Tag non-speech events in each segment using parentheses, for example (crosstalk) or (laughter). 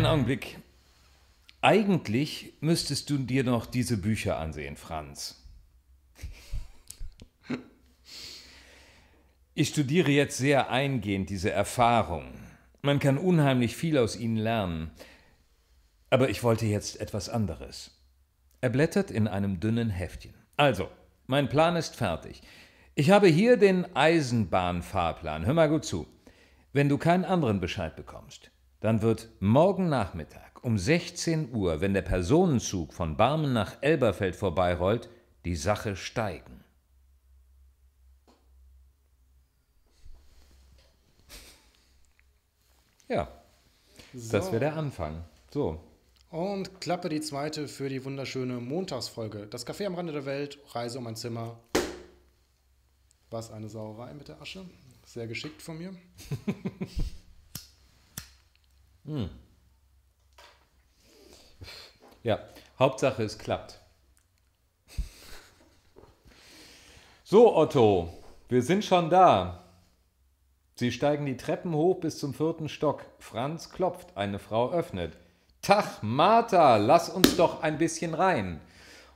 Einen Augenblick. Eigentlich müsstest du dir noch diese Bücher ansehen, Franz. Ich studiere jetzt sehr eingehend diese Erfahrungen. Man kann unheimlich viel aus ihnen lernen. Aber ich wollte jetzt etwas anderes. Er blättert in einem dünnen Heftchen. Also, mein Plan ist fertig. Ich habe hier den Eisenbahnfahrplan. Hör mal gut zu. Wenn du keinen anderen Bescheid bekommst, dann wird morgen Nachmittag um 16 Uhr, wenn der Personenzug von Barmen nach Elberfeld vorbeirollt, die Sache steigen. Ja, so. das wäre der Anfang. So. Und klappe die zweite für die wunderschöne Montagsfolge. Das Café am Rande der Welt, Reise um ein Zimmer. Was eine Sauerei mit der Asche. Sehr geschickt von mir. (laughs) Hm. Ja, Hauptsache es klappt. So, Otto, wir sind schon da. Sie steigen die Treppen hoch bis zum vierten Stock. Franz klopft, eine Frau öffnet. Tach, Martha, lass uns doch ein bisschen rein.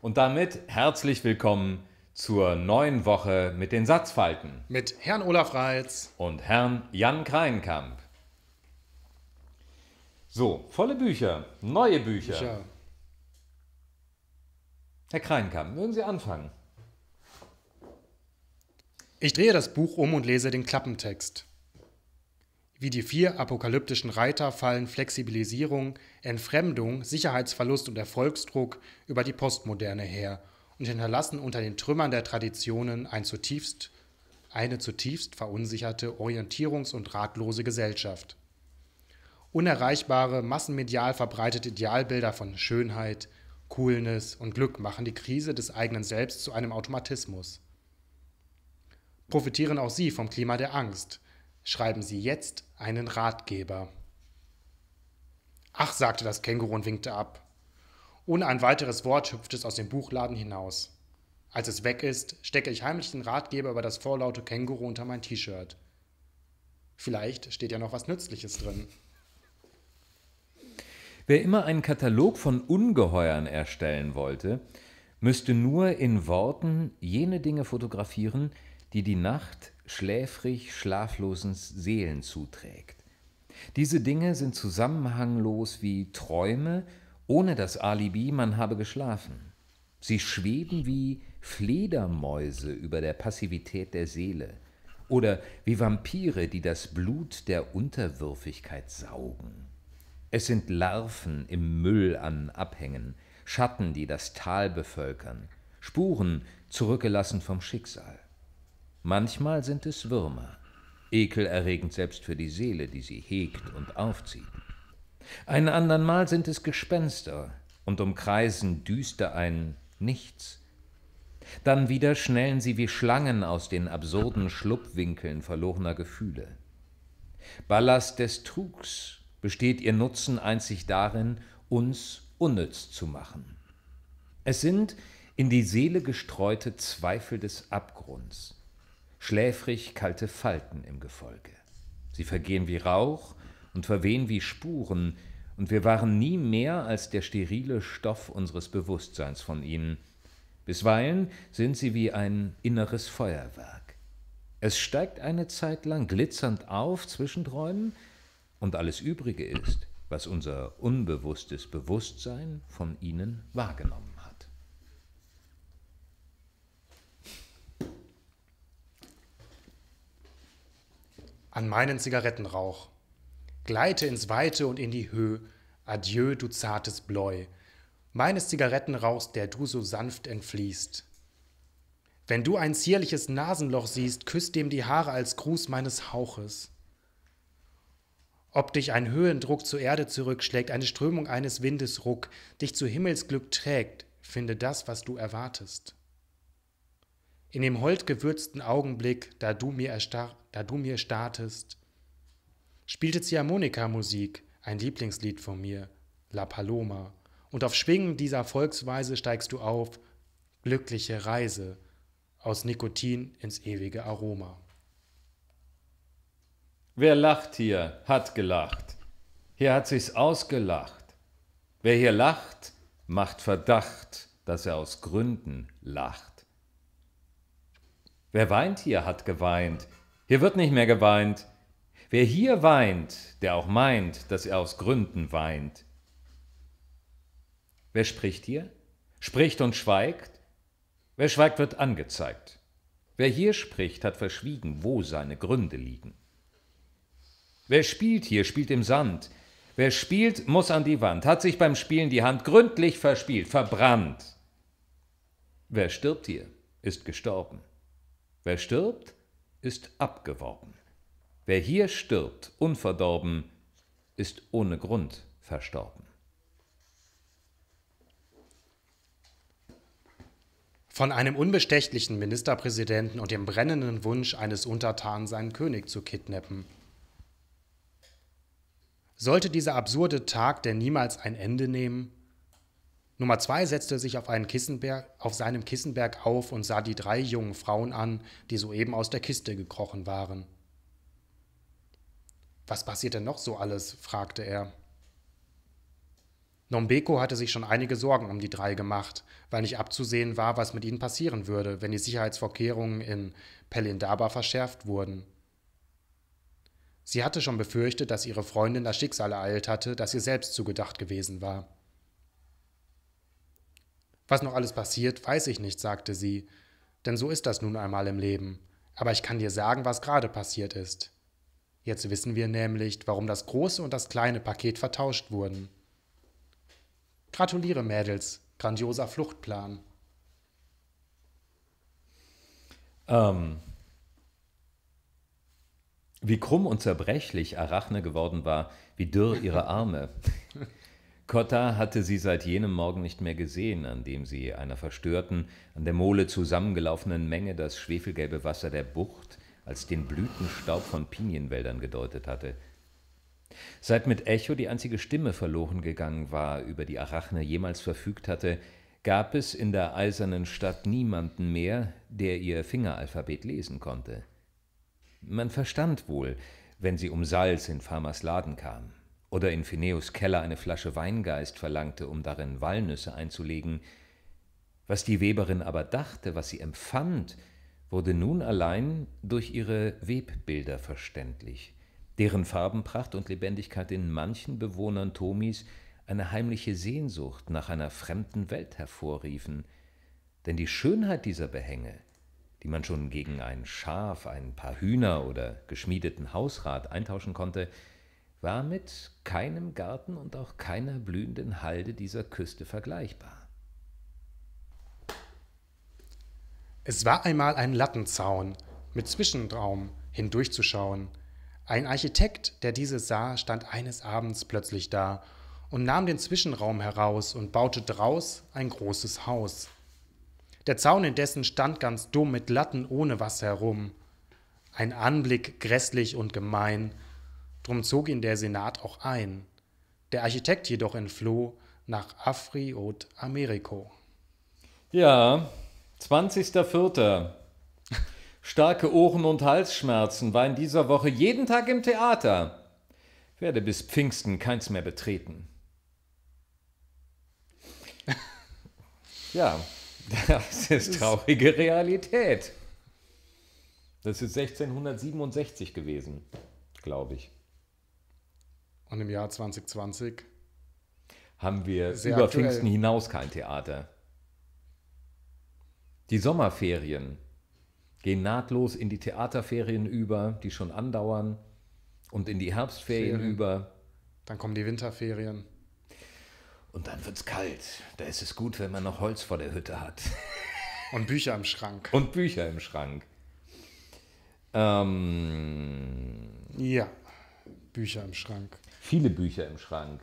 Und damit herzlich willkommen zur neuen Woche mit den Satzfalten. Mit Herrn Olaf Reitz und Herrn Jan Kreinkamp. So, volle Bücher, neue Bücher. Bücher. Herr Kreinkamp, mögen Sie anfangen? Ich drehe das Buch um und lese den Klappentext. Wie die vier apokalyptischen Reiter fallen Flexibilisierung, Entfremdung, Sicherheitsverlust und Erfolgsdruck über die Postmoderne her und hinterlassen unter den Trümmern der Traditionen ein zutiefst, eine zutiefst verunsicherte, orientierungs- und ratlose Gesellschaft. Unerreichbare, massenmedial verbreitete Idealbilder von Schönheit, Coolness und Glück machen die Krise des eigenen Selbst zu einem Automatismus. Profitieren auch Sie vom Klima der Angst. Schreiben Sie jetzt einen Ratgeber. Ach, sagte das Känguru und winkte ab. Ohne ein weiteres Wort hüpft es aus dem Buchladen hinaus. Als es weg ist, stecke ich heimlich den Ratgeber über das vorlaute Känguru unter mein T-Shirt. Vielleicht steht ja noch was Nützliches drin. Wer immer einen Katalog von Ungeheuern erstellen wollte, müsste nur in Worten jene Dinge fotografieren, die die Nacht schläfrig schlaflosen Seelen zuträgt. Diese Dinge sind zusammenhanglos wie Träume, ohne das Alibi, man habe geschlafen. Sie schweben wie Fledermäuse über der Passivität der Seele oder wie Vampire, die das Blut der Unterwürfigkeit saugen. Es sind Larven im Müll an Abhängen, Schatten, die das Tal bevölkern, Spuren, zurückgelassen vom Schicksal. Manchmal sind es Würmer, ekelerregend selbst für die Seele, die sie hegt und aufzieht. Ein andern Mal sind es Gespenster und umkreisen düster ein Nichts. Dann wieder schnellen sie wie Schlangen aus den absurden Schlupfwinkeln verlorener Gefühle. Ballast des Trugs besteht ihr Nutzen einzig darin, uns unnütz zu machen. Es sind in die Seele gestreute Zweifel des Abgrunds, schläfrig kalte Falten im Gefolge. Sie vergehen wie Rauch und verwehen wie Spuren, und wir waren nie mehr als der sterile Stoff unseres Bewusstseins von ihnen. Bisweilen sind sie wie ein inneres Feuerwerk. Es steigt eine Zeit lang glitzernd auf zwischen Träumen, und alles Übrige ist, was unser unbewusstes Bewusstsein von ihnen wahrgenommen hat. An meinen Zigarettenrauch. Gleite ins Weite und in die Höhe, adieu, du zartes Bläu, meines Zigarettenrauchs, der du so sanft entfließt. Wenn du ein zierliches Nasenloch siehst, küss dem die Haare als Gruß meines Hauches ob dich ein Höhendruck zur Erde zurückschlägt, eine Strömung eines Windes ruck, dich zu Himmelsglück trägt, finde das, was du erwartest. In dem holdgewürzten Augenblick, da du mir, erstar da du mir startest, spielte Ziehharmonika-Musik, ein Lieblingslied von mir, La Paloma, und auf Schwingen dieser Volksweise steigst du auf, glückliche Reise, aus Nikotin ins ewige Aroma. Wer lacht hier, hat gelacht. Hier hat sich's ausgelacht. Wer hier lacht, macht Verdacht, dass er aus Gründen lacht. Wer weint hier, hat geweint. Hier wird nicht mehr geweint. Wer hier weint, der auch meint, dass er aus Gründen weint. Wer spricht hier? Spricht und schweigt? Wer schweigt, wird angezeigt. Wer hier spricht, hat verschwiegen, wo seine Gründe liegen. Wer spielt hier, spielt im Sand. Wer spielt, muss an die Wand, hat sich beim Spielen die Hand gründlich verspielt, verbrannt. Wer stirbt hier, ist gestorben. Wer stirbt, ist abgeworben. Wer hier stirbt, unverdorben, ist ohne Grund verstorben. Von einem unbestechlichen Ministerpräsidenten und dem brennenden Wunsch eines Untertanen seinen König zu kidnappen, sollte dieser absurde Tag denn niemals ein Ende nehmen? Nummer zwei setzte sich auf, Kissenberg, auf seinem Kissenberg auf und sah die drei jungen Frauen an, die soeben aus der Kiste gekrochen waren. Was passiert denn noch so alles? fragte er. Nombeko hatte sich schon einige Sorgen um die drei gemacht, weil nicht abzusehen war, was mit ihnen passieren würde, wenn die Sicherheitsvorkehrungen in Pelindaba verschärft wurden. Sie hatte schon befürchtet, dass ihre Freundin das Schicksal ereilt hatte, das ihr selbst zugedacht gewesen war. Was noch alles passiert, weiß ich nicht, sagte sie, denn so ist das nun einmal im Leben. Aber ich kann dir sagen, was gerade passiert ist. Jetzt wissen wir nämlich, warum das große und das kleine Paket vertauscht wurden. Gratuliere, Mädels, grandioser Fluchtplan. Ähm, wie krumm und zerbrechlich Arachne geworden war, wie dürr ihre Arme. (laughs) Cotta hatte sie seit jenem Morgen nicht mehr gesehen, an dem sie einer verstörten, an der Mole zusammengelaufenen Menge das schwefelgelbe Wasser der Bucht als den Blütenstaub von Pinienwäldern gedeutet hatte. Seit mit Echo die einzige Stimme verloren gegangen war, über die Arachne jemals verfügt hatte, gab es in der eisernen Stadt niemanden mehr, der ihr Fingeralphabet lesen konnte. Man verstand wohl, wenn sie um Salz in Farmers Laden kam oder in Phineus Keller eine Flasche Weingeist verlangte, um darin Walnüsse einzulegen. Was die Weberin aber dachte, was sie empfand, wurde nun allein durch ihre Webbilder verständlich, deren Farbenpracht und Lebendigkeit in manchen Bewohnern Tomis eine heimliche Sehnsucht nach einer fremden Welt hervorriefen. Denn die Schönheit dieser Behänge, die man schon gegen ein Schaf, ein paar Hühner oder geschmiedeten Hausrat eintauschen konnte, war mit keinem Garten und auch keiner blühenden Halde dieser Küste vergleichbar. Es war einmal ein Lattenzaun mit Zwischenraum hindurchzuschauen. Ein Architekt, der dieses sah, stand eines Abends plötzlich da und nahm den Zwischenraum heraus und baute draus ein großes Haus. Der Zaun indessen stand ganz dumm mit Latten ohne was herum. Ein Anblick grässlich und gemein, drum zog ihn der Senat auch ein. Der Architekt jedoch entfloh nach Afri od Ameriko. Ja, 20.04. Starke Ohren- und Halsschmerzen war in dieser Woche jeden Tag im Theater. Werde bis Pfingsten keins mehr betreten. (laughs) ja. (laughs) Das ist traurige Realität. Das ist 1667 gewesen, glaube ich. Und im Jahr 2020 haben wir über aktuell. Pfingsten hinaus kein Theater. Die Sommerferien gehen nahtlos in die Theaterferien über, die schon andauern, und in die Herbstferien Ferien. über. Dann kommen die Winterferien. Und dann wird's kalt. Da ist es gut, wenn man noch Holz vor der Hütte hat. (laughs) Und Bücher im Schrank. Und Bücher im Schrank. Ähm, ja, Bücher im Schrank. Viele Bücher im Schrank.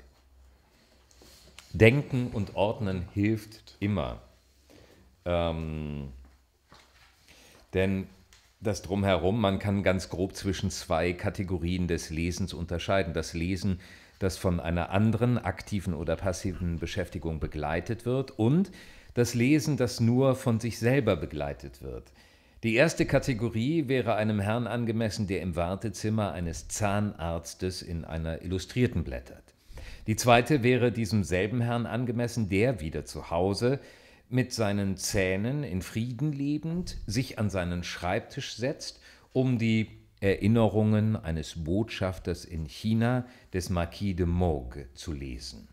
Denken und Ordnen hilft immer. Ähm, denn das Drumherum. Man kann ganz grob zwischen zwei Kategorien des Lesens unterscheiden. Das Lesen, das von einer anderen aktiven oder passiven Beschäftigung begleitet wird und das Lesen, das nur von sich selber begleitet wird. Die erste Kategorie wäre einem Herrn angemessen, der im Wartezimmer eines Zahnarztes in einer Illustrierten blättert. Die zweite wäre diesem selben Herrn angemessen, der wieder zu Hause mit seinen Zähnen in Frieden lebend sich an seinen Schreibtisch setzt, um die Erinnerungen eines Botschafters in China, des Marquis de Mogue, zu lesen.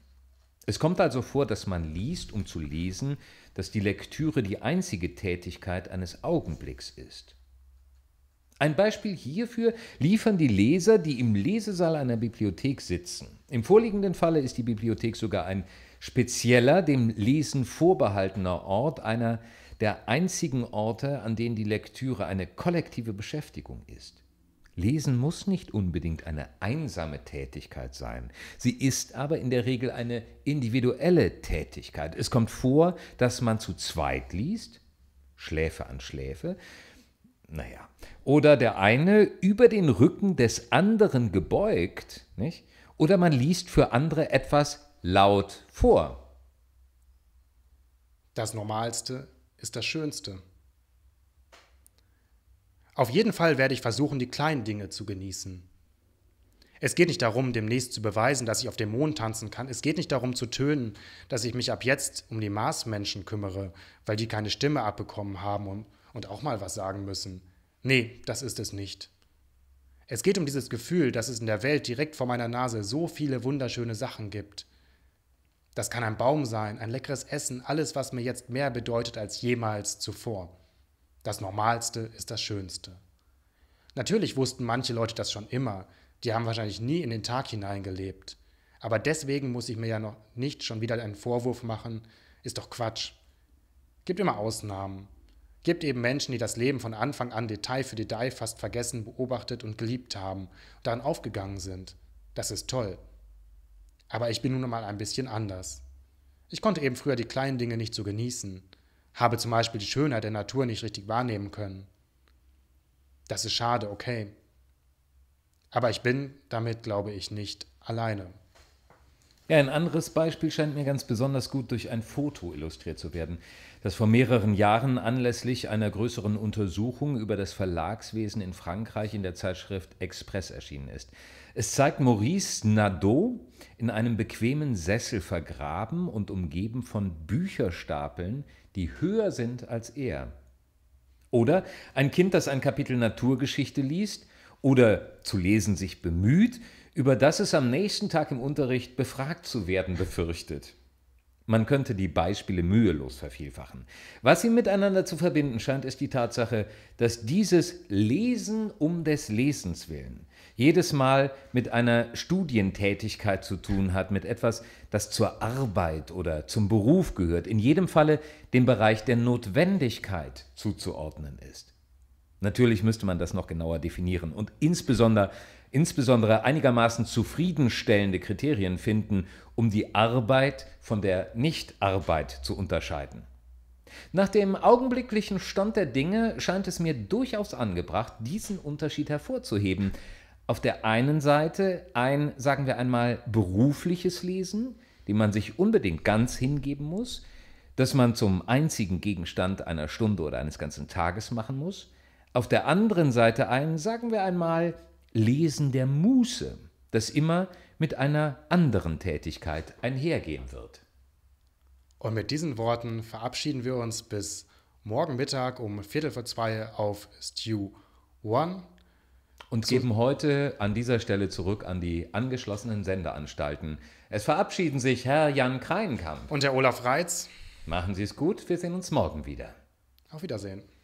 Es kommt also vor, dass man liest, um zu lesen, dass die Lektüre die einzige Tätigkeit eines Augenblicks ist. Ein Beispiel hierfür liefern die Leser, die im Lesesaal einer Bibliothek sitzen. Im vorliegenden Falle ist die Bibliothek sogar ein spezieller, dem Lesen vorbehaltener Ort, einer der einzigen Orte, an denen die Lektüre eine kollektive Beschäftigung ist. Lesen muss nicht unbedingt eine einsame Tätigkeit sein. Sie ist aber in der Regel eine individuelle Tätigkeit. Es kommt vor, dass man zu zweit liest, Schläfe an Schläfe, naja, oder der eine über den Rücken des anderen gebeugt, nicht? oder man liest für andere etwas laut vor. Das Normalste ist das Schönste. Auf jeden Fall werde ich versuchen, die kleinen Dinge zu genießen. Es geht nicht darum, demnächst zu beweisen, dass ich auf dem Mond tanzen kann. Es geht nicht darum zu tönen, dass ich mich ab jetzt um die Marsmenschen kümmere, weil die keine Stimme abbekommen haben und, und auch mal was sagen müssen. Nee, das ist es nicht. Es geht um dieses Gefühl, dass es in der Welt direkt vor meiner Nase so viele wunderschöne Sachen gibt. Das kann ein Baum sein, ein leckeres Essen, alles, was mir jetzt mehr bedeutet als jemals zuvor. Das Normalste ist das Schönste. Natürlich wussten manche Leute das schon immer, die haben wahrscheinlich nie in den Tag hineingelebt. Aber deswegen muss ich mir ja noch nicht schon wieder einen Vorwurf machen, ist doch Quatsch. Gibt immer Ausnahmen. Gibt eben Menschen, die das Leben von Anfang an Detail für Detail fast vergessen, beobachtet und geliebt haben und daran aufgegangen sind. Das ist toll. Aber ich bin nun mal ein bisschen anders. Ich konnte eben früher die kleinen Dinge nicht so genießen, habe zum Beispiel die Schönheit der Natur nicht richtig wahrnehmen können. Das ist schade, okay. Aber ich bin damit, glaube ich, nicht alleine. Ja, ein anderes Beispiel scheint mir ganz besonders gut durch ein Foto illustriert zu werden, das vor mehreren Jahren anlässlich einer größeren Untersuchung über das Verlagswesen in Frankreich in der Zeitschrift Express erschienen ist. Es zeigt Maurice Nadeau in einem bequemen Sessel vergraben und umgeben von Bücherstapeln, die höher sind als er. Oder ein Kind, das ein Kapitel Naturgeschichte liest oder zu lesen sich bemüht, über das es am nächsten Tag im Unterricht befragt zu werden befürchtet. Man könnte die Beispiele mühelos vervielfachen. Was sie miteinander zu verbinden scheint, ist die Tatsache, dass dieses Lesen um des Lesens willen jedes Mal mit einer Studientätigkeit zu tun hat, mit etwas, das zur Arbeit oder zum Beruf gehört, in jedem Falle dem Bereich der Notwendigkeit zuzuordnen ist. Natürlich müsste man das noch genauer definieren und insbesondere insbesondere einigermaßen zufriedenstellende Kriterien finden, um die Arbeit von der Nichtarbeit zu unterscheiden. Nach dem augenblicklichen Stand der Dinge scheint es mir durchaus angebracht, diesen Unterschied hervorzuheben. Auf der einen Seite ein, sagen wir einmal, berufliches Lesen, dem man sich unbedingt ganz hingeben muss, das man zum einzigen Gegenstand einer Stunde oder eines ganzen Tages machen muss, auf der anderen Seite ein, sagen wir einmal, Lesen der Muße, das immer mit einer anderen Tätigkeit einhergehen wird. Und mit diesen Worten verabschieden wir uns bis morgen Mittag um Viertel vor zwei auf Stew One. Und geben heute an dieser Stelle zurück an die angeschlossenen Sendeanstalten. Es verabschieden sich Herr Jan Kreinkamp und Herr Olaf Reitz. Machen Sie es gut, wir sehen uns morgen wieder. Auf Wiedersehen.